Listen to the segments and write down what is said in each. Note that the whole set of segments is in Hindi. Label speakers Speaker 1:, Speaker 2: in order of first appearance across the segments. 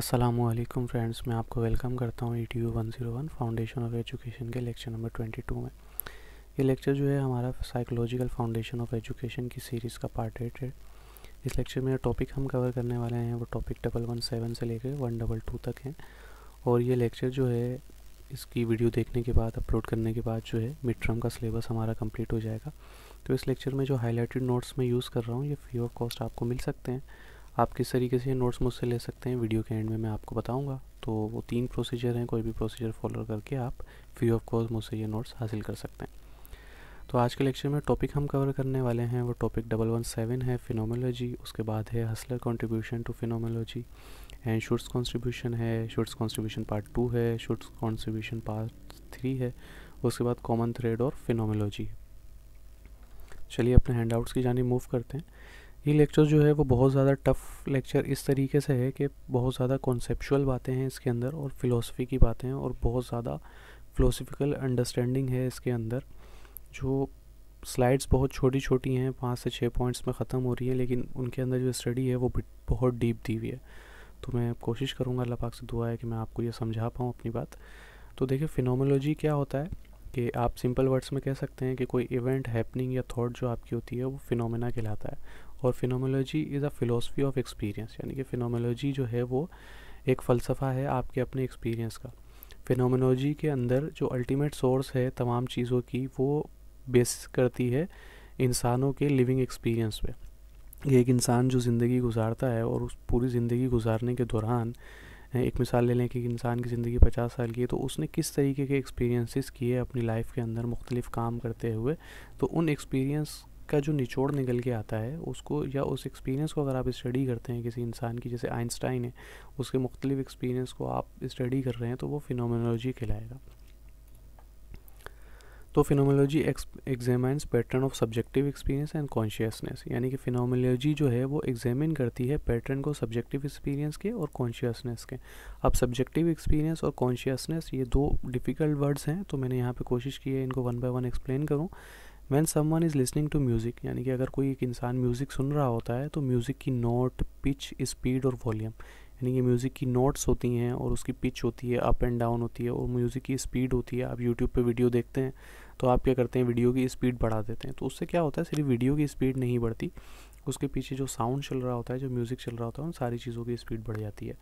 Speaker 1: असलम फ्रेंड्स मैं आपको वेलकम करता हूँ E T U one zero one foundation of education के लेक्चर नंबर ट्वेंटी टू में ये लेक्चर जो है हमारा साइकोलॉजिकल फाउंडेशन ऑफ एजुकेशन की सीरीज़ का पार्ट एट है इस लेक्चर में टॉपिक हम कवर करने वाले हैं वो टॉपिक डबल वन सेवन से लेकर वन डबल टू तक हैं और ये लेक्चर जो है इसकी वीडियो देखने के बाद अपलोड करने के बाद जो है मिड टर्म का सिलेबस हमारा कम्प्लीट हो जाएगा तो इस लेक्चर में जो हाईलाइटेड नोट्स मैं यूज़ कर रहा हूँ ये फ्री ऑफ कॉस्ट आपको मिल सकते हैं आप किस तरीके से नोट्स मुझसे ले सकते हैं वीडियो के एंड में मैं आपको बताऊँगा तो वो तीन प्रोसीजर हैं कोई भी प्रोसीजर फॉलो करके आप फ्री ऑफ कॉस्ट मुझसे ये नोट्स हासिल कर सकते हैं तो आज के लेक्चर में टॉपिक हम कवर करने वाले हैं वो टॉपिक डबल वन सेवन है फिनोमोलॉजी उसके बाद है Husserl contribution to phenomenology and Schutz's contribution है शूट्स कॉन्ट्रीब्यूशन पार्ट टू है शूट्स कॉन्ट्रीब्यूशन पार्ट थ्री है उसके बाद कॉमन थ्रेड और फिनोमोलॉजी चलिए अपने हैंड की जानी मूव करते हैं ये लेक्चर जो है वो बहुत ज़्यादा टफ लेक्चर इस तरीके से है कि बहुत ज़्यादा कॉन्सेपचुअल बातें हैं इसके अंदर और फिलोसफी की बातें हैं और बहुत ज़्यादा फ़िलोसफिकल अंडरस्टैंडिंग है इसके अंदर जो स्लाइड्स बहुत छोटी छोटी हैं पाँच से छः पॉइंट्स में ख़त्म हो रही है लेकिन उनके अंदर जो स्टडी है वो बहुत डीप दी हुई है तो मैं कोशिश करूँगा अल्लाह पाक से दुआ है कि मैं आपको ये समझा पाऊँ अपनी बात तो देखिए फिनोमोलॉजी क्या होता है कि आप सिंपल वर्ड्स में कह सकते हैं कि कोई इवेंट हैपनिंग या थॉट जो आपकी होती है वो फिनोमेना कहलाता है और phenomenology is a philosophy of experience यानी कि फिनोमोलॉजी जो है वो एक फ़लसफ़ा है आपके अपने एक्सपीरियंस का फिनोमोलॉजी के अंदर जो अल्टीमेट सोर्स है तमाम चीज़ों की वो बेस करती है इंसानों के लिविंग एक्सपीरियंस पे एक इंसान जो ज़िंदगी गुजारता है और उस पूरी ज़िंदगी गुजारने के दौरान एक मिसाल ले लें कि इंसान की ज़िंदगी पचास साल की है तो उसने किस तरीके के एक्सपीरियंसेस किए अपनी लाइफ के अंदर मुख्तलिफ काम करते हुए तो उन एक्सपीरियंस का जो निचोड़ निकल के आता है उसको या उस एक्सपीरियंस को अगर आप स्टडी करते हैं किसी इंसान की जैसे आइंस्टाइन है उसके मुख्तलिफ एक्सपीरियंस को आप स्टडी कर रहे हैं तो वो फिनोमिनोलॉजी कहलाएगा तो phenomenology examines pattern of subjective experience and consciousness यानी कि फिनोमोलॉजी जो है वो एग्जामिन करती है पैटर्न को सब्जेक्टिव एक्सपीरियंस के और कॉन्शियसनेस के अब सब्जेक्टिव एक्सपीरियंस और कॉन्शियसनेस ये दो डिफ़िकल्ट वर्ड्स हैं तो मैंने यहाँ पे कोशिश की है इनको वन बाय वन एक्सप्लेन करूँ when someone is listening to music यानी कि अगर कोई एक इंसान म्यूज़िक सुन रहा होता है तो म्यूज़िक की नोट पिच स्पीड और वॉल्यूम यानी कि म्यूज़िक की नोट्स होती हैं और उसकी पिच होती है अप एंड डाउन होती है और म्यूज़िक की स्पीड होती है आप यूट्यूब पे वीडियो देखते हैं तो आप क्या करते हैं वीडियो की स्पीड बढ़ा देते हैं तो उससे क्या होता है सिर्फ वीडियो की स्पीड नहीं बढ़ती उसके पीछे जो साउंड चल रहा होता है जो म्यूज़िक चल रहा होता है उन सारी चीज़ों की स्पीड बढ़ जाती है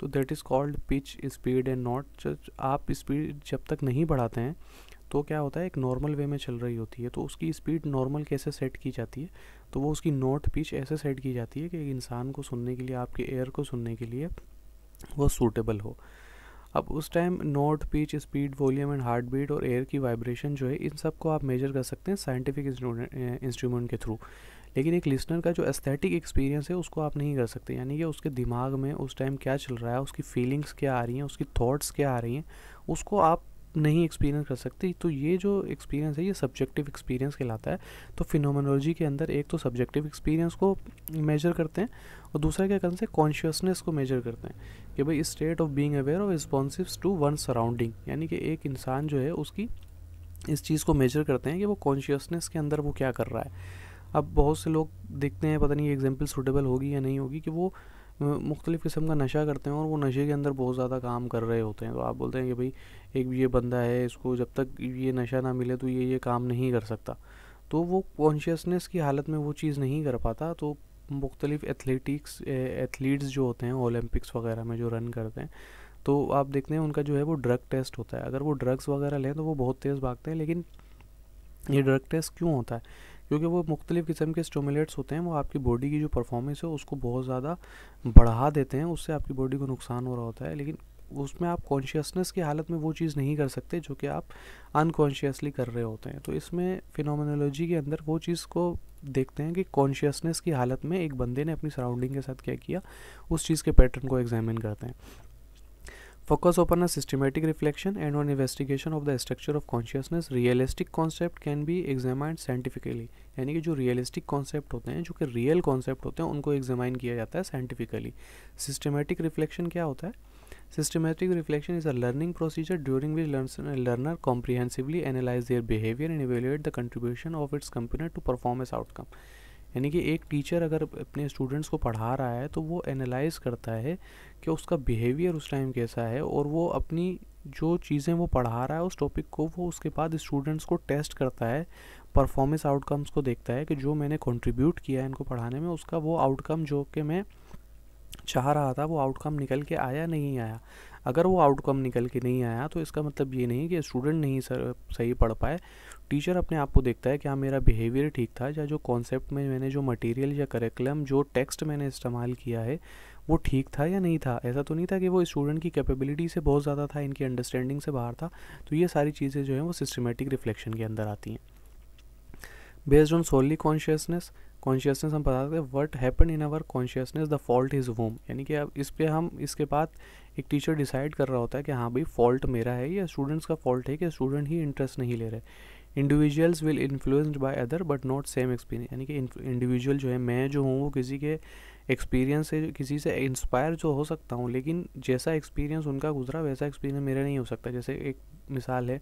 Speaker 1: तो that is called pitch speed and not आप स्पीड जब तक नहीं बढ़ाते हैं तो क्या होता है एक नॉर्मल वे में चल रही होती है तो उसकी स्पीड नॉर्मल कैसे सेट की जाती है तो वो उसकी नोट पिच ऐसे सेट की जाती है कि इंसान को सुनने के लिए आपके एयर को सुनने के लिए वो सूटेबल हो अब उस time note pitch speed volume and heart beat और एयर की वाइब्रेशन जो है इन सब को आप मेजर कर सकते हैं साइंटिफिक इंस्ट्रूमेंट eh, के थ्रू लेकिन एक लिसनर का जो एस्थेटिक एक्सपीरियंस है उसको आप नहीं कर सकते यानी कि उसके दिमाग में उस टाइम क्या चल रहा है उसकी फीलिंग्स क्या आ रही हैं उसकी थॉट्स क्या आ रही हैं उसको आप नहीं एक्सपीरियंस कर सकती तो ये जो एक्सपीरियंस है ये सब्जेक्टिव एक्सपीरियंस कहलाता है तो फिनोमोलॉजी के अंदर एक तो सब्जेक्टिव एक्सपीरियंस को मेजर करते हैं और दूसरा क्या करते हैं कॉन्शियसनेस को मेजर करते हैं कि भाई state of being aware of responsive to one surrounding यानी कि एक इंसान जो है उसकी इस चीज़ को मेजर करते हैं कि वो कॉन्शियसनेस के अंदर वो क्या कर रहा है अब बहुत से लोग देखते हैं पता नहीं ये एग्जाम्पल सूटेबल होगी या नहीं होगी कि वो मुख्तलिफ़ किस्म का नशा करते हैं और वो नशे के अंदर बहुत ज़्यादा काम कर रहे होते हैं तो आप बोलते हैं कि भाई एक ये बंदा है इसको जब तक ये नशा ना मिले तो ये ये काम नहीं कर सकता तो वो कॉन्शियसनेस की हालत में वो चीज़ नहीं कर पाता तो मुख्तलिफ़ एथलेटिक्स एथलीट्स जो होते हैं ओलंपिक्स वगैरह में जो रन करते हैं तो आप देखते हैं उनका जो है वो ड्रग टेस्ट होता है अगर वो ड्रग्स वगैरह लें तो वो बहुत तेज़ भागते हैं लेकिन ये ड्रग टेस्ट क्यों होता है क्योंकि वो मुख्तलिफ़ किस्म के स्टोमुलेट्स होते हैं वो आपकी बॉडी की जो परफॉर्मेंस है उसको बहुत ज़्यादा बढ़ा देते हैं उससे आपकी बॉडी को नुकसान हो रहा होता है लेकिन उसमें आप कॉन्शियसनेस की हालत में वो चीज़ नहीं कर सकते जो कि आप अनकॉन्शियसली कर रहे होते हैं तो इसमें फिनोमिनोलॉजी के अंदर वो चीज़ को देखते हैं कि कॉन्शियसनेस की हालत में एक बंदे ने अपनी सराउंडिंग के साथ क्या किया उस चीज़ के पैटर्न को एग्जामिन करते हैं Focus upon a systematic reflection and on investigation of the structure of consciousness. Realistic concept can be examined scientifically. यानी कि जो realistic concept होते हैं जो कि real concept होते हैं उनको examine किया जाता है scientifically. Systematic reflection क्या होता है Systematic reflection is a learning procedure during which learns, learner comprehensively analyze their behavior and evaluate the contribution of its component to performance outcome. यानी कि एक टीचर अगर अपने स्टूडेंट्स को पढ़ा रहा है तो वो एनालाइज करता है कि उसका बिहेवियर उस टाइम कैसा है और वो अपनी जो चीज़ें वो पढ़ा रहा है उस टॉपिक को वो उसके बाद स्टूडेंट्स को टेस्ट करता है परफॉर्मेंस आउटकम्स को देखता है कि जो मैंने कंट्रीब्यूट किया है इनको पढ़ाने में उसका वो आउटकम जो कि मैं चाह रहा था वो आउटकम निकल के आया नहीं आया अगर वो आउटकम निकल के नहीं आया तो इसका मतलब ये नहीं कि स्टूडेंट नहीं सर सही पढ़ पाए टीचर अपने आप को देखता है क्या हाँ, मेरा बिहेवियर ठीक था या जो कॉन्सेप्ट में मैंने जो मटेरियल या करिकुलम जो टेक्स्ट मैंने इस्तेमाल किया है वो ठीक था या नहीं था ऐसा तो नहीं था कि वो स्टूडेंट की कैपेबिलिटी से बहुत ज़्यादा था इनकी अंडरस्टैंडिंग से बाहर था तो ये सारी चीज़ें जो हैं वो सिस्टमेटिक रिफ्लेक्शन के अंदर आती हैं based on solely consciousness consciousness हम बता सकते what happen in our consciousness the fault is home यानी कि अब इस पर हम इसके बाद एक टीचर डिसाइड कर रहा होता है कि हाँ भाई फॉल्ट मेरा है या स्टूडेंट्स का फॉल्ट है कि स्टूडेंट ही इंटरेस्ट नहीं ले रहे individuals will influenced by other but not same experience यानी कि इंडिविजुअल जो है मैं जो हूँ वो किसी के एक्सपीरियंस से किसी से इंस्पायर जो हो सकता हूँ लेकिन जैसा एक्सपीरियंस उनका गुजरा वैसा एक्सपीरियंस मेरा नहीं हो सकता जैसे एक मिसाल है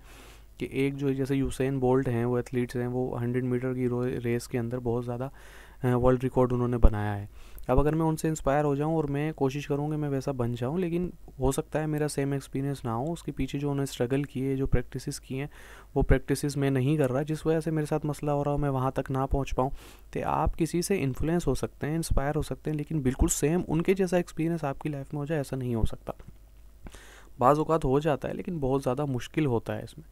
Speaker 1: कि एक जो जैसे यूसैन बोल्ट हैं वो एथलीट्स हैं वो हंड्रेड मीटर की रेस के अंदर बहुत ज़्यादा वर्ल्ड रिकॉर्ड उन्होंने बनाया है अब अगर मैं उनसे इंस्पायर हो जाऊं और मैं कोशिश करूं कि मैं वैसा बन जाऊं लेकिन हो सकता है मेरा सेम एक्सपीरियंस ना हो उसके पीछे जो उन्होंने स्ट्रगल किए जो प्रैक्टिसेस किए हैं वो प्रैक्टिसेस मैं नहीं कर रहा जिस वजह से मेरे साथ मसला हो रहा हो मैं वहाँ तक ना पहुँच पाऊँ तो आप किसी से इन्फ्लुएंस हो सकते हैं इंस्पायर हो सकते हैं लेकिन बिल्कुल सेम उनके जैसा एक्सपीरियंस आपकी लाइफ में हो जाए ऐसा नहीं हो सकता बाज़ अवत हो जाता है लेकिन बहुत ज़्यादा मुश्किल होता है इसमें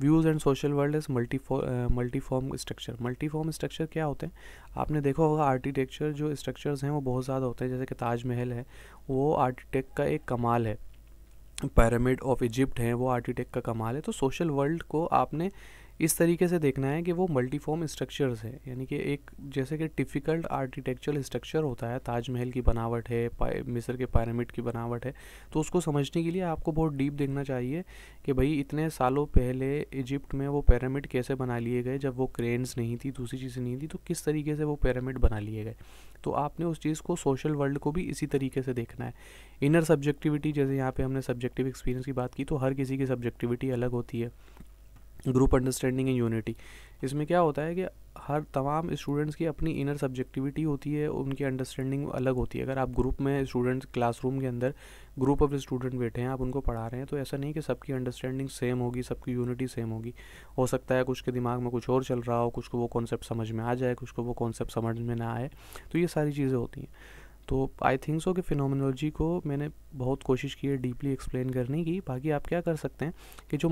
Speaker 1: views and social world is multiform structure multiform structure क्या होते हैं आपने देखा होगा आर्किटेक्चर जो स्ट्रक्चर्स हैं वो बहुत ज़्यादा होते हैं जैसे कि ताजमहल है वो आर्किटेक्ट का एक कमाल है पैरामिड ऑफ इजिप्ट है वो आर्किटेक्ट का कमाल है तो सोशल वर्ल्ड को आपने इस तरीके से देखना है कि वो मल्टीफॉर्म स्ट्रक्चर्स है यानी कि एक जैसे कि टिफ़िकल्ट आर्किटेक्चरल स्ट्रक्चर होता है ताजमहल की बनावट है मिस्र के पैरामिड की बनावट है तो उसको समझने के लिए आपको बहुत डीप देखना चाहिए कि भाई इतने सालों पहले इजिप्ट में वो पैरामिड कैसे बना लिए गए जब वो क्रेन्स नहीं थी दूसरी चीज़ें नहीं थी तो किस तरीके से वो पैरामिड बना लिए गए तो आपने उस चीज़ को सोशल वर्ल्ड को भी इसी तरीके से देखना है इनर सब्जेक्टिविटी जैसे यहाँ पे हमने सब्जेक्टिव एक्सपीरियंस की बात की तो हर किसी की सब्जेक्टिविटी अलग होती है ग्रुप अंडरस्टैंडिंग एंड यूनिटी इसमें क्या होता है कि हर तमाम स्टूडेंट्स की अपनी इनर सब्जेक्टिविटी होती है उनकी अंडरस्टैंडिंग अलग होती है अगर आप ग्रुप में स्टूडेंट्स क्लासरूम के अंदर ग्रुप ऑफ स्टूडेंट बैठे हैं आप उनको पढ़ा रहे हैं तो ऐसा नहीं कि सबकी अंडरस्टैंडिंग सेम होगी सबकी यूनिटी सेम होगी हो सकता है कुछ के दिमाग में कुछ और चल रहा हो कुछ को वो कॉन्सेप्ट समझ में आ जाए कुछ को वो कॉन्सेप्ट समझ में ना आए तो ये सारी चीज़ें होती हैं तो आई थिंक सो कि फिनोमिनोलॉजी को मैंने बहुत कोशिश की है डीपली एक्सप्लेन करने की बाकी आप क्या कर सकते हैं कि जो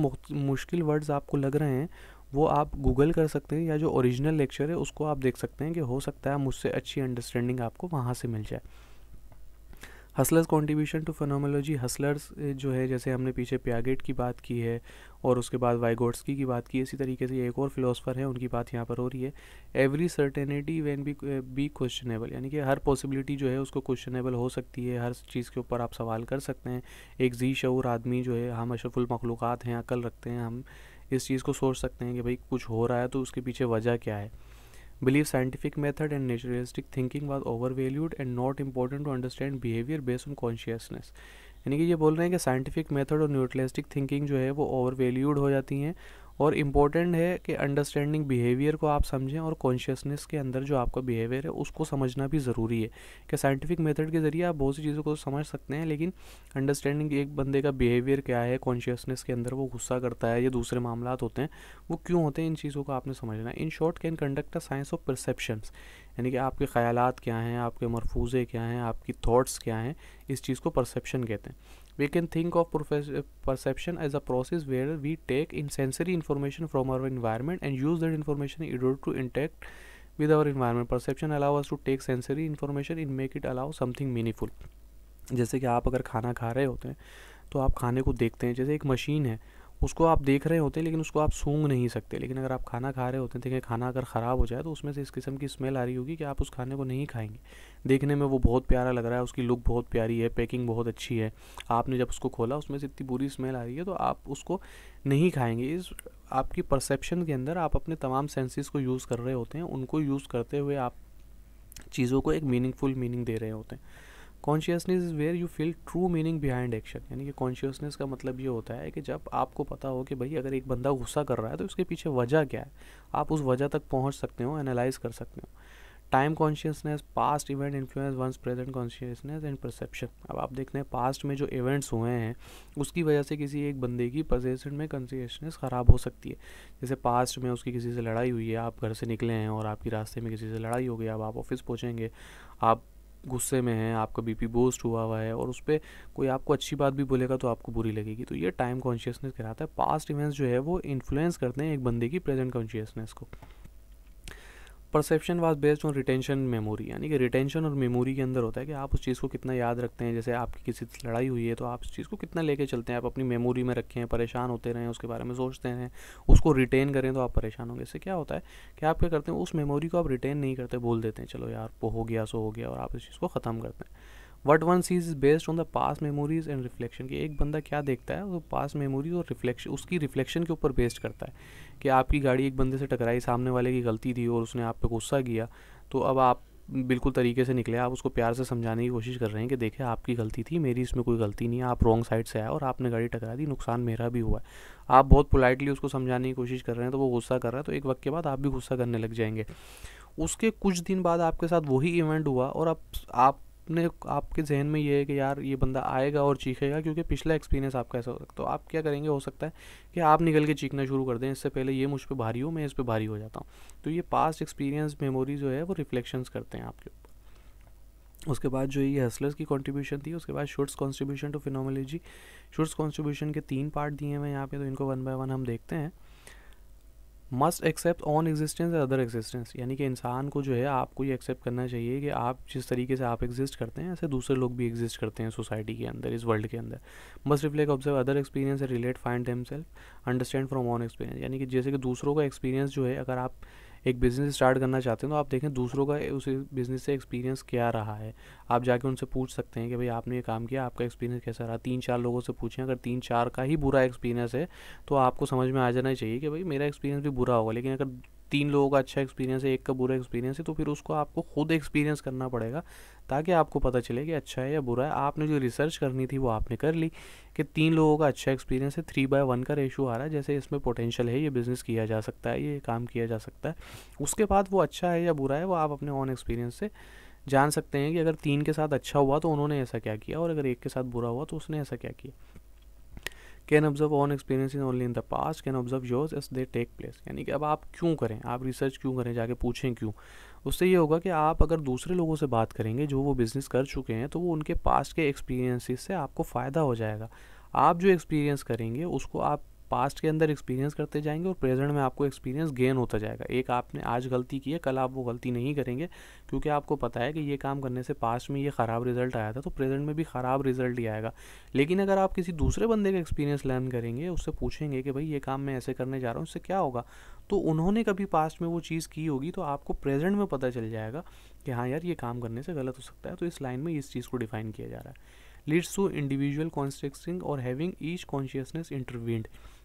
Speaker 1: मुश्किल वर्ड्स आपको लग रहे हैं वो आप गूगल कर सकते हैं या जो ओरिजिनल लेक्चर है उसको आप देख सकते हैं कि हो सकता है मुझसे अच्छी अंडरस्टैंडिंग आपको वहाँ से मिल जाए Husserl's contribution to phenomenology Husserl's जो है जैसे हमने पीछे प्यागेट की बात की है और उसके बाद वाइगोट्सकी की बात की इसी तरीके से एक और फिलोसफर है उनकी बात यहाँ पर हो रही है every certainty when be be questionable यानी कि हर पॉसिबिलिटी जो है उसको क्वेश्चनेबल हो सकती है हर चीज़ के ऊपर आप सवाल कर सकते हैं एक जी शूर आदमी जो है हम अशरफुल मखलूक़ हैं अकल रखते हैं हम इस चीज़ को सोच सकते हैं कि भाई कुछ हो रहा है तो उसके पीछे वजह क्या है believe scientific method and naturalistic thinking was over valued and not important to understand behaviour based on consciousness यानी कि ये बोल रहे हैं कि साइंटिफिक मेथड और न्यूट्रलिस्टिक थिंकिंग जो है वो ओवर वैल्यूड हो जाती हैं और इम्पॉर्टेंट है कि अंडरस्टैंडिंग बिहेवियर को आप समझें और कॉन्शियसनेस के अंदर जो आपका बिहेवियर है उसको समझना भी ज़रूरी है कि साइंटिफिक मेथड के ज़रिए आप बहुत सी चीज़ों को तो समझ सकते हैं लेकिन अंडरस्टैंडिंग एक बंदे का बिहेवियर क्या है कॉन्शियसनेस के अंदर वो गुस्सा करता है या दूसरे मामला होते हैं वो क्यों होते हैं इन चीज़ों को आपने समझना in short can conduct a science of perceptions यानी कि आपके ख्याल क्या हैं आपके मरफूज़े क्या हैं आपकी थाट्स क्या हैं इस चीज़ को परसेप्शन कहते हैं we can think of perception as a process where we take in sensory information from our environment and use that information in order to interact with our environment perception allow us to take sensory information in make it allow something meaningful जैसे कि आप अगर खाना खा रहे होते हैं तो आप खाने को देखते हैं जैसे एक मशीन है उसको आप देख रहे होते हैं लेकिन उसको आप सूंघ नहीं सकते लेकिन अगर आप खाना खा रहे होते हैं देखिए खाना अगर ख़राब हो जाए तो उसमें से इस किस्म की स्मेल आ रही होगी कि आप उस खाने को नहीं खाएंगे देखने में वो बहुत प्यारा लग रहा है उसकी लुक बहुत प्यारी है पैकिंग बहुत अच्छी है आपने जब उसको खोला उसमें से इतनी बुरी स्मेल आ रही है तो आप उसको नहीं खाएंगे इस आपकी परसेप्शन के अंदर आप अपने तमाम सेंसेस को यूज़ कर रहे होते हैं उनको यूज़ करते हुए आप चीज़ों को एक मीनिंगफुल मीनिंग दे रहे होते हैं consciousness is where you feel true meaning behind action यानी कि कॉन्शियसनेस का मतलब ये होता है कि जब आपको पता हो कि भाई अगर एक बंदा गुस्सा कर रहा है तो उसके पीछे वजह क्या है आप उस वजह तक पहुंच सकते हो एनालाइज कर सकते हो time consciousness past event influence one's present consciousness and perception अब आप देखते हैं पास्ट में जो इवेंट्स हुए हैं उसकी वजह से किसी एक बंदे की प्रोजेशन में कॉन्शियसनेस ख़राब हो सकती है जैसे पास्ट में उसकी किसी से लड़ाई हुई है आप घर से निकले हैं और आपकी रास्ते में किसी से लड़ाई हो गई अब आप ऑफिस पहुँचेंगे आप गुस्से में हैं आपका बीपी बूस्ट हुआ हुआ है और उस पर कोई आपको अच्छी बात भी बोलेगा तो आपको बुरी लगेगी तो ये टाइम कॉन्शियसनेस कहलाता है पास्ट इवेंट्स जो है वो इन्फ्लुएंस करते हैं एक बंदे की प्रेजेंट कॉन्शियसनेस को perception was based on retention memory यानी कि रिटेंशन और मेमोरी के अंदर होता है कि आप उस चीज़ को कितना याद रखते हैं जैसे आपकी किसी से लड़ाई हुई है तो आप उस चीज़ को कितना लेके चलते हैं आप अपनी मेमोरी में रखें परेशान होते रहें उसके बारे में सोचते हैं उसको रिटेन करें तो आप परेशान होंगे इससे क्या होता है कि आप क्या करते हैं उस मेमोरी को आप रिटेन नहीं करते बोल देते हैं चलो यार वो हो गया सो हो गया और आप इस चीज़ को ख़त्म करते हैं what one sees is based on the pass memories and reflection कि एक बंदा क्या देखता है वो पास मेमोरीज और रिफ्लेक्शन उसकी रिफ्लेक्शन के ऊपर बेस्ड करता है कि आपकी गाड़ी एक बंदे से टकराई सामने वाले की गलती थी और उसने आप पे गुस्सा किया तो अब आप बिल्कुल तरीके से निकले आप उसको प्यार से समझाने की कोशिश कर रहे हैं कि देखिए आपकी गलती थी मेरी इसमें कोई गलती नहीं है आप रॉन्ग साइड से आए और आपने गाड़ी टकरा दी नुकसान मेरा भी हुआ है आप बहुत पोलाइटली उसको समझाने की कोशिश कर रहे हैं तो वो गुस्सा कर रहा है तो एक वक्त के बाद आप भी गुस्सा करने लग जाएंगे उसके कुछ दिन बाद आपके साथ वही इवेंट हुआ और अब आप आपने आपके जहन में ये है कि यार ये बंदा आएगा और चीखेगा क्योंकि पिछला एक्सपीरियंस आपका ऐसा हो सकता है तो आप क्या करेंगे हो सकता है कि आप निकल के चीखना शुरू कर दें इससे पहले ये मुझ पर भारी हो मैं इस पर भारी हो जाता हूँ तो ये पास्ट एक्सपीरियंस मेमोरी जो है वो रिफ्लेक्शंस करते हैं आपके ऊपर उसके बाद जो ये हसलर्स की कॉन्ट्रीब्यूशन थी उसके बाद Schutz's contribution to phenomenology Schutz's contribution के तीन पार्ट दिए हैं यहाँ पे तो इनको वन बाय वन हम देखते हैं must accept own existence and other existence यानी कि इंसान को जो है आपको ये एक्सेप्ट करना चाहिए कि आप जिस तरीके से आप एग्जिस्ट करते हैं ऐसे दूसरे लोग भी एग्जिस्ट करते हैं सोसाइटी के अंदर इस वर्ल्ड के अंदर must reflect observe other experience relate find him understand from own experience यानी कि जैसे कि दूसरों का एक्सपीरियंस जो है अगर आप एक बिज़नेस स्टार्ट करना चाहते हैं तो आप देखें दूसरों का उस बिज़नेस से एक्सपीरियंस क्या रहा है आप जाके उनसे पूछ सकते हैं कि भाई आपने ये काम किया आपका एक्सपीरियंस कैसा रहा तीन चार लोगों से पूछें अगर तीन चार का ही बुरा एक्सपीरियंस है तो आपको समझ में आ जाना चाहिए कि भाई मेरा एक्सपीरियंस भी बुरा होगा लेकिन अगर तीन लोगों का अच्छा एक्सपीरियंस है एक का बुरा एक्सपीरियंस है तो फिर उसको आपको खुद एक्सपीरियंस करना पड़ेगा ताकि आपको पता चले कि अच्छा है या बुरा है आपने जो रिसर्च करनी थी वो आपने कर ली कि तीन लोगों का अच्छा एक्सपीरियंस है थ्री बाय वन का रेशो आ रहा है जैसे इसमें पोटेंशियल है ये बिज़नेस किया जा सकता है ये काम किया जा सकता है उसके बाद वो अच्छा है या बुरा है वो आप अपने ऑन एक्सपीरियंस से जान सकते हैं कि अगर तीन के साथ अच्छा हुआ तो उन्होंने ऐसा क्या किया और अगर एक के साथ बुरा हुआ तो उसने ऐसा क्या किया can observe own experience in only in the past can observe yours as they take place यानी कि अब आप क्यों करें आप रिसर्च क्यों करें जाके पूछें क्यों उससे ये होगा कि आप अगर दूसरे लोगों से बात करेंगे जो वो बिज़नेस कर चुके हैं तो वो उनके पास्ट के एक्सपीरियंसिस से आपको फ़ायदा हो जाएगा आप जो एक्सपीरियंस करेंगे उसको आप पास्ट के अंदर एक्सपीरियंस करते जाएंगे और प्रेजेंट में आपको एक्सपीरियंस गेन होता जाएगा एक आपने आज गलती की है कल आप वो गलती नहीं करेंगे क्योंकि आपको पता है कि ये काम करने से पास्ट में ये ख़राब रिजल्ट आया था तो प्रेजेंट में भी ख़राब रिजल्ट ही आएगा लेकिन अगर आप किसी दूसरे बंदे का एक्सपीरियंस लर्न करेंगे उससे पूछेंगे कि भाई ये काम मैं ऐसे करने जा रहा हूँ इससे क्या होगा तो उन्होंने कभी पास्ट में वो चीज़ की होगी तो आपको प्रेजेंट में पता चल जाएगा कि हाँ यार ये काम करने से गलत हो सकता है तो इस लाइन में इस चीज़ को डिफाइन किया जा रहा है लीड्स टू इंडिविजुअल कॉन्स्ट्रक्सिंग और हैविंग ईच कॉन्शियसनेस इंटरवीन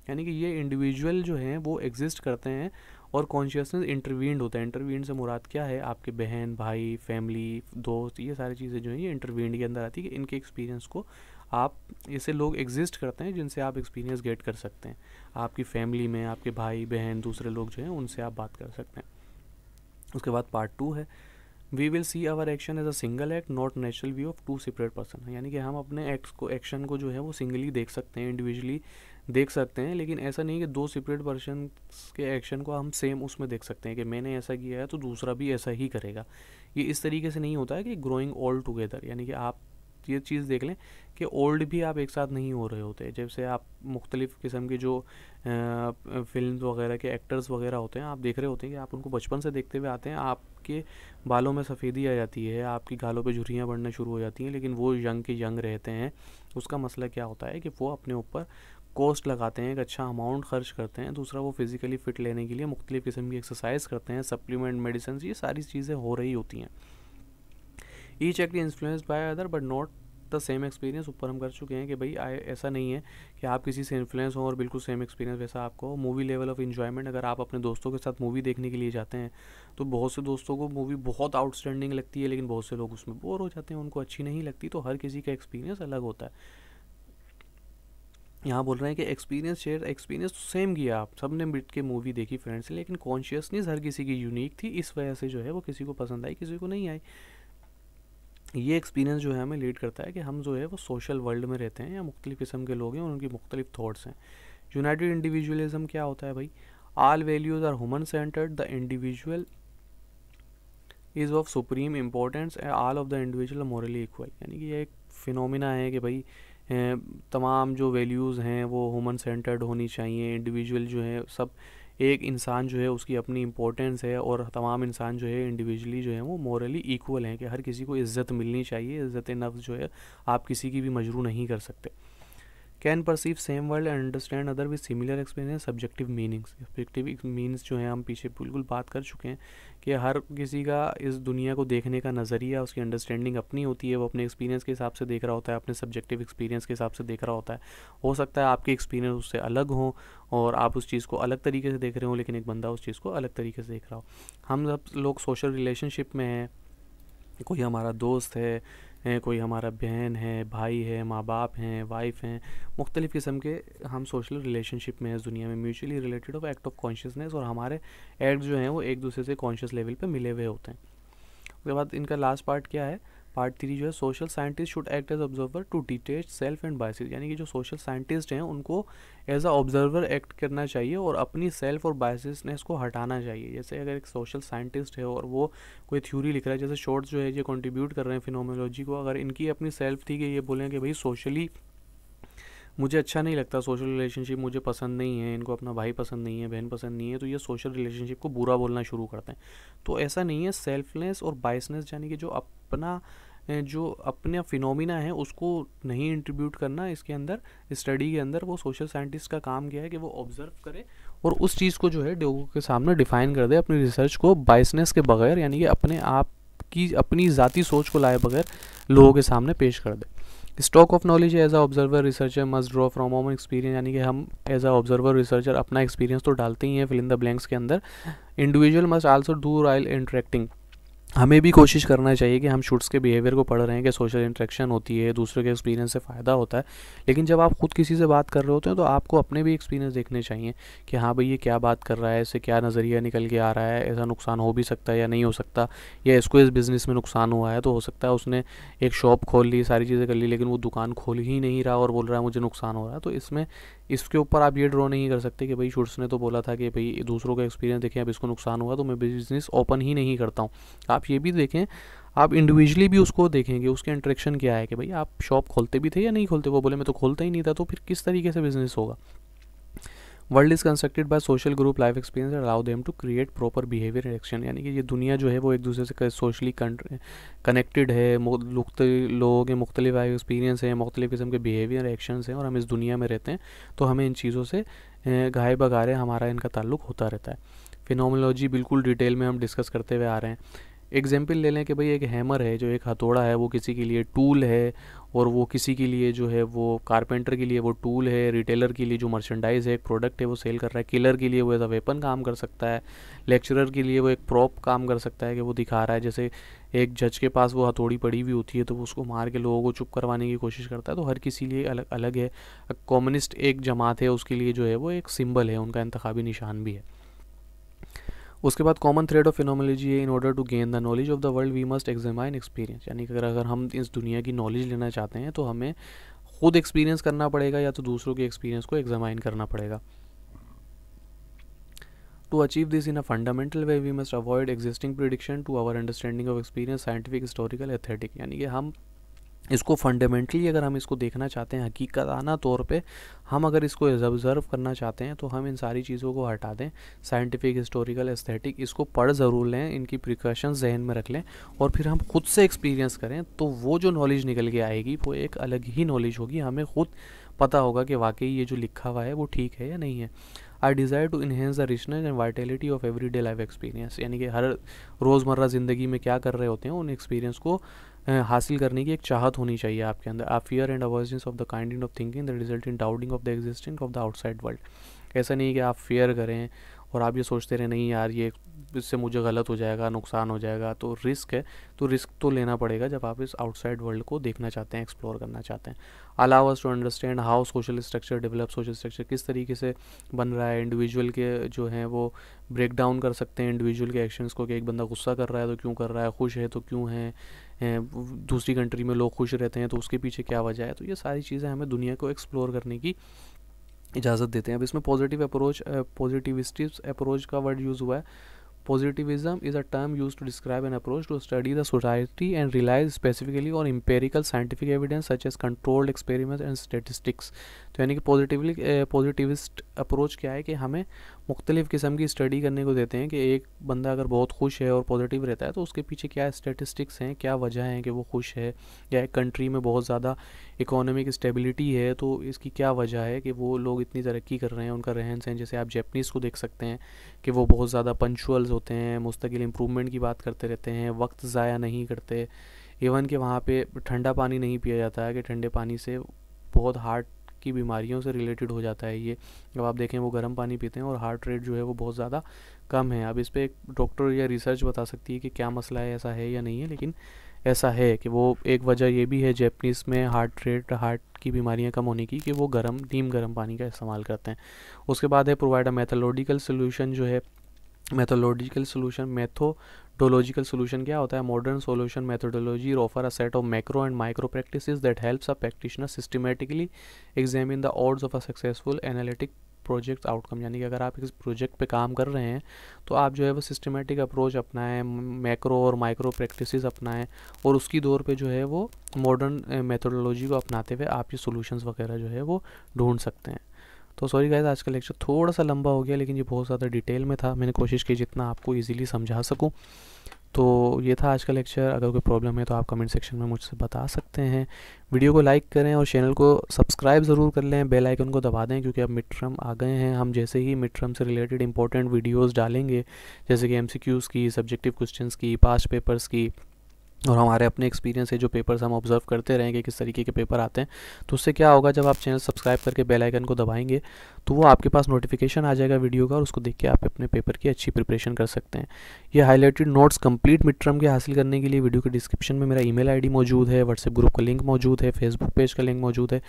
Speaker 1: यानी कि ये इंडिविजुअल जो हैं वो एग्जिस्ट करते हैं और कॉन्शियसनेस इंटरवीनड होता है इंटरवीन्ड से मुराद क्या है आपके बहन भाई फैमिली दोस्त ये सारी चीज़ें जो हैं ये इंटरवीन के अंदर आती है कि इनके एक्सपीरियंस को आप ऐसे लोग एग्जिस्ट करते हैं जिनसे आप एक्सपीरियंस गेट कर सकते हैं आपकी फैमिली में आपके भाई बहन दूसरे लोग जो हैं उनसे आप बात कर सकते हैं उसके बाद पार्ट टू है we will see our action as a single act not natural view of two separate person यानी कि हम अपने एक्ट को एक्शन को जो है वो सिंगली देख सकते हैं इंडिविजुअली देख सकते हैं लेकिन ऐसा नहीं कि दो सेपरेट पर्सन के एक्शन को हम सेम उसमें देख सकते हैं कि मैंने ऐसा किया है तो दूसरा भी ऐसा ही करेगा ये इस तरीके से नहीं होता है कि ग्रोइंग ऑल टुगेदर यानी कि आप ये चीज़ देख लें कि ओल्ड भी आप एक साथ नहीं हो रहे होते जैसे आप मुख्तलिफ़ किस्म के जो फिल्म वगैरह के एक्टर्स वगैरह होते हैं आप देख रहे होते हैं कि आप उनको बचपन से देखते हुए आते हैं आपके बालों में सफ़ेदी आ जाती है आपकी गालों पे झुरियाँ बढ़ना शुरू हो जाती हैं लेकिन वो यंग के यंग रहते हैं उसका मसला क्या होता है कि वो अपने ऊपर कॉस्ट लगाते हैं एक अच्छा अमाउंट खर्च करते हैं दूसरा वो फिज़िकली फ़िट लेने के लिए मुख्तलिफ़ किस्म की एक्सरसाइज करते हैं सप्लीमेंट मेडिसिन ये सारी चीज़ें हो रही होती हैं each act influence by other but not the same experience ऊपर हम कर चुके हैं कि भाई ऐसा नहीं है कि आप किसी से इन्फ्लुएंस हो और बिल्कुल सेम एक्सपीरियंस वैसा आपको मूवी लेवल ऑफ इन्जॉयमेंट अगर आप अपने दोस्तों के साथ मूवी देखने के लिए जाते हैं तो बहुत से दोस्तों को मूवी बहुत आउटस्टैंडिंग लगती है लेकिन बहुत से लोग उसमें बोर हो जाते हैं उनको अच्छी नहीं लगती तो हर किसी का एक्सपीरियंस अलग होता है यहाँ बोल रहे हैं कि एक्सपीरियंस शेयर एक्सपीरियंस तो सेम किया आप सब ने मिट के मूवी देखी फ्रेंड्स लेकिन कॉन्शियसनेस हर किसी की यूनिक थी इस वजह से जो है वो किसी को पसंद आई किसी को नहीं आई ये एक्सपीरियंस जो है हमें लीड करता है कि हम जो है वो सोशल वर्ल्ड में रहते हैं या मुख्तलिफ़ किस्म के लोग हैं और उनकी मुख्तलिफ थाट्स हैं यूनाइटेड इंडिविजुअलिज्म क्या होता है भाई all values are human centred the individual is of supreme importance and all of the individual morally equal यानी कि ये एक फिनोमिना है कि भाई तमाम जो वैल्यूज़ हैं वो ह्यूमन सेंटर्ड होनी चाहिए इंडिविजुअल जो है सब एक इंसान जो है उसकी अपनी इम्पोर्टेंस है और तमाम इंसान जो है इंडिविजुअली जो है वो मॉरली इक्वल हैं कि हर किसी को इज़्ज़त मिलनी चाहिए इज़्ज़त नफ्स जो है आप किसी की भी मजरू नहीं कर सकते can perceive same world and understand other with similar experience subjective meanings subjective means जो है हम पीछे बिल्कुल बात कर चुके हैं कि हर किसी का इस दुनिया को देखने का नज़रिया उसकी अंडरस्टैंडिंग अपनी होती है वो अपने एक्सपीरियंस के हिसाब से देख रहा होता है अपने सब्जेक्टिव एक्सपीरियंस के हिसाब से देख रहा होता है हो सकता है आपके एक्सपीरियंस उससे अलग हों और आप उस चीज़ को अलग तरीके से देख रहे हो लेकिन एक बंदा उस चीज़ को अलग तरीके से देख रहा हो हम सब लोग सोशल रिलेशनशिप में हैं कोई हमारा दोस्त है हैं कोई हमारा बहन है भाई है माँ बाप हैं वाइफ हैं मुख्तलिफ़ किस्म के हम सोशल रिलेशनशिप में हैं इस दुनिया में mutually related of act of consciousness और हमारे एक्ट जो हैं वो एक दूसरे से कॉन्शियस लेवल पर मिले हुए होते हैं उसके बाद इनका लास्ट पार्ट क्या है पार्ट थ्री जो है social scientist should act as observer to detach self and biases यानी कि जो सोशल साइंटिस्ट हैं उनको एज अ ऑब्जर्वर एक्ट करना चाहिए और अपनी सेल्फ और बाइसिसनेस को हटाना चाहिए जैसे अगर एक सोशल साइंटिस्ट है और वो कोई थ्योरी लिख रहा है जैसे शॉर्ट्स जो है ये कंट्रीब्यूट कर रहे हैं फिनोमोलॉजी को अगर इनकी अपनी सेल्फ थी कि ये बोलें कि भाई सोशली मुझे अच्छा नहीं लगता सोशल रिलेशनशिप मुझे पसंद नहीं है इनको अपना भाई पसंद नहीं है बहन पसंद नहीं है तो ये सोशल रिलेशनशिप को बुरा बोलना शुरू करते हैं तो ऐसा नहीं है सेल्फनेस और बाइसनेस यानी कि जो अपना जो अपने फिनोमिना है उसको नहीं इंट्रीब्यूट करना इसके अंदर स्टडी के अंदर वो सोशल साइंटिस्ट का काम किया है कि वो ऑब्जर्व करे और उस चीज़ को जो है लोगों के सामने डिफाइन कर दे अपनी रिसर्च को बाइसनेस के बगैर यानी कि अपने आप की अपनी ज़ाती सोच को लाए बगैर लोगों के सामने पेश कर दे stock of knowledge as a observer researcher must draw from own experience यानी कि हम एज अ ऑब्जर्वर रिसर्चर अपना एक्सपीरियंस तो डालते ही हैं फिल इन द ब्लैंक्स के अंदर individual must also do while interacting हमें भी कोशिश करना चाहिए कि हम शूट्स के बिहेवियर को पढ़ रहे हैं कि सोशल इंट्रैक्शन होती है दूसरे के एक्सपीरियंस से फ़ायदा होता है लेकिन जब आप खुद किसी से बात कर रहे होते हैं तो आपको अपने भी एक्सपीरियंस देखने चाहिए कि हाँ भाई ये क्या बात कर रहा है इससे क्या नज़रिया निकल के आ रहा है ऐसा नुकसान हो भी सकता है या नहीं हो सकता या इसको इस बिज़नेस में नुकसान हुआ है तो हो सकता है उसने एक शॉप खोल ली सारी चीज़ें कर ली लेकिन वो दुकान खोल ही नहीं रहा और बोल रहा है मुझे नुकसान हो रहा है तो इसमें इसके ऊपर आप ये ड्रॉ नहीं कर सकते कि भाई शूट्स ने तो बोला था कि भाई दूसरों का एक्सपीरियंस देखें अब इसको नुकसान हुआ तो मैं बिज़नेस ओपन ही नहीं करता हूँ आप आप ये भी देखें आप इंडिविजुअली भी उसको देखेंगे उसके इंट्रेक्शन क्या है कि भाई आप शॉप खोलते भी थे या नहीं खोलते वो बोले मैं तो खोलता ही नहीं था तो फिर किस तरीके से बिजनेस होगा world is constructed by social group life experience allow them to create proper behaviour action यानी कि ये दुनिया जो है वो एक दूसरे से सोशली कनेक्टेड है लोगों के मुख्तलिफ लाइफ एक्सपीरियंस हैं मुख्तलिफ किस्म के बिहेवियर एक्शन हैं और हम इस दुनिया में रहते हैं तो हमें इन चीज़ों से बगा रहे हमारा इनका ताल्लुक होता रहता है फिनोमोलॉजी बिल्कुल डिटेल में हम डिस्कस करते हुए आ रहे हैं एग्जाम्पल ले लें कि भाई एक हैमर है जो एक हथौड़ा है वो किसी के लिए टूल है और वो किसी के लिए जो है वो कारपेंटर के लिए वो टूल है रिटेलर के लिए जो मर्चेंडाइज़ है एक प्रोडक्ट है वो सेल कर रहा है किलर के लिए वो एज अ वेपन काम कर सकता है लेक्चरर के लिए वो एक प्रॉप काम कर सकता है कि वो दिखा रहा है जैसे एक जज के पास वो हथौड़ी पड़ी हुई होती है तो वो उसको मार के लोगों को चुप करवाने की कोशिश करता है तो हर किसी लिए अलग अलग है कम्युनिस्ट एक जमात है उसके लिए जो है वो एक सिम्बल है उनका इंतबी निशान भी है उसके बाद कॉमन थ्रेड ऑफ फिनोमोलॉजी है in order to gain the knowledge of the world we must examine experience यानी कि अगर अगर हम इस दुनिया की नॉलेज लेना चाहते हैं तो हमें खुद एक्सपीरियंस करना पड़ेगा या तो दूसरों के एक्सपीरियंस को एग्जामाइन करना पड़ेगा to achieve this in a fundamental way we must avoid existing prediction to our understanding of experience scientific historical aesthetic यानी कि हम इसको फंडामेंटली अगर हम इसको देखना चाहते हैं हकीकताना तौर पे हम अगर इसको ऑब्ज़र्व करना चाहते हैं तो हम इन सारी चीज़ों को हटा दें साइंटिफिक हिस्टोरिकल एस्थेटिक इसको पढ़ ज़रूर लें इनकी प्रिकॉशन जहन में रख लें और फिर हम खुद से एक्सपीरियंस करें तो वो जो नॉलेज निकल के आएगी वो एक अलग ही नॉलेज होगी हमें खुद पता होगा कि वाकई ये जो लिखा हुआ है वो ठीक है या नहीं है I desire to enhance the richness and vitality of every day life experience यानी कि हर रोज़मर्रा ज़िंदगी में क्या कर रहे होते हैं उन एक्सपीरियंस को हासिल करने की एक चाहत होनी चाहिए आपके अंदर आप fear and aversions of the kind of thinking the result in doubting of the existing of the outside world ऐसा नहीं कि आप फेयर करें और आप ये सोचते रहे नहीं यार ये इससे मुझे गलत हो जाएगा नुकसान हो जाएगा तो रिस्क है तो रिस्क तो लेना पड़ेगा जब आप इस आउटसाइड वर्ल्ड को देखना चाहते हैं एक्सप्लोर करना चाहते हैं allow us to understand how social structure develop social structure किस तरीके से बन रहा है इंडिविजुअल के जो हैं वो ब्रेक डाउन कर सकते हैं इंडिविजुअल के एक्शंस को कि एक बंदा गुस्सा कर रहा है तो क्यों कर रहा है खुश है तो क्यों है दूसरी कंट्री में लोग खुश रहते हैं तो उसके पीछे क्या वजह है तो ये सारी चीज़ें हमें दुनिया को एक्सप्लोर करने की इजाज़त देते हैं अब इसमें पॉजिटिव अप्रोच पॉजिटिविस्टि अप्रोच का वर्ड यूज़ हुआ है positivism is a term use to describe an approach to study the society and relies specifically और empirical scientific evidence such as controlled experiment and statistics तो यानी कि पॉजिटिवली पॉजिटिविस्ट अप्रोच क्या है कि हमें मुख्तलिफ़ किस्म की स्टडी करने को देते हैं कि एक बंदा अगर बहुत खुश है और पॉजिटिव रहता है तो उसके पीछे क्या स्टेटिस्टिक्स हैं क्या वजह हैं कि वो खुश है या एक कंट्री में बहुत ज़्यादा इकोनॉमिक स्टेबिलिटी है तो इसकी क्या वजह है कि वो लोग इतनी तरक्की कर रहे हैं उनका रहन सहन जैसे आप जैपनीज़ को देख सकते हैं कि वो बहुत ज़्यादा पंचुअल्स होते हैं मुस्तकिल इम्प्रूवमेंट की बात करते रहते हैं वक्त ज़ाया नहीं करते इवन कि वहाँ पर ठंडा पानी नहीं पिया जाता है कि ठंडे पानी से बहुत हार्ट की बीमारियों से रिलेटेड हो जाता है ये अब आप देखें वो गर्म पानी पीते हैं और हार्ट रेट जो है वो बहुत ज़्यादा कम है अब इस पर एक डॉक्टर या रिसर्च बता सकती है कि क्या मसला है ऐसा है या नहीं है लेकिन ऐसा है कि वो एक वजह ये भी है जैपनीज़ में हार्ट रेट हार्ट की बीमारियां कम होने की कि वो गर्म नीम गर्म पानी का इस्तेमाल करते हैं उसके बाद है प्रोवाइड अ मैथोलॉजिकल सोल्यूशन जो है मैथोलॉजिकल सोल्यूशन मैथोडोलॉजिकल सोल्यूशन क्या होता है modern solution methodology offer a set of macro and micro practice that helps a practitioner systematically examine the odds of a successful analytic project outcome यानी कि अगर आप इस प्रोजेक्ट पे काम कर रहे हैं तो आप जो है वो सिस्टमेटिक अप्रोच अपनाएं मैक्रो और माइक्रो प्रैक्टिसेस अपनाएं और उसकी दौर पे जो है वो मॉडर्न मेथोडोलॉजी को अपनाते हुए आप ये सॉल्यूशंस वगैरह जो है वो ढूंढ सकते हैं तो सॉरी गाइज आज का लेक्चर थोड़ा सा लंबा हो गया लेकिन ये बहुत ज़्यादा डिटेल में था मैंने कोशिश की जितना आपको ईजिली समझा सकूँ तो ये था आज का लेक्चर अगर कोई प्रॉब्लम है तो आप कमेंट सेक्शन में मुझसे बता सकते हैं वीडियो को लाइक करें और चैनल को सब्सक्राइब ज़रूर कर लें बेल आइकन को दबा दें क्योंकि अब मिड टर्म आ गए हैं हम जैसे ही मिड टर्म से रिलेटेड इंपॉर्टेंट वीडियोस डालेंगे जैसे कि एमसीक्यूज़ की सब्जेक्टिव क्वेश्चन की पास्ट पेपर्स की और हमारे अपने एक्सपीरियंस है जो पेपर्स हम ऑब्जर्व करते रहेंगे किस तरीके के पेपर आते हैं तो उससे क्या होगा जब आप चैनल सब्सक्राइब करके बेल आइकन को दबाएंगे तो वो आपके पास नोटिफिकेशन आ जाएगा वीडियो का और उसको देख के आप अपने पेपर की अच्छी प्रिपरेशन कर सकते हैं ये highlighted notes complete mid term के हासिल करने के लिए वीडियो के डिस्क्रिप्शन में मेरा ई मेल मौजूद है व्हाट्सएप ग्रुप का लिंक मौजूद है फेसबुक पेज का लिंक मौजूद है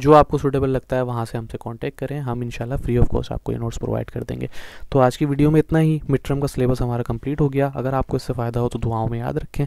Speaker 1: जो आपको सूटेबल लगता है वहाँ से हमसे कॉन्टैक्ट करें हम इनशाला फ्री ऑफ कॉस्ट आपको ये नोट्स प्रोवाइड कर देंगे तो आज की वीडियो में इतना ही मिड टर्म का सिलेबस हमारा कंप्लीट हो गया अगर आपको इससे फ़ायदा हो तो दुआओं में याद रखें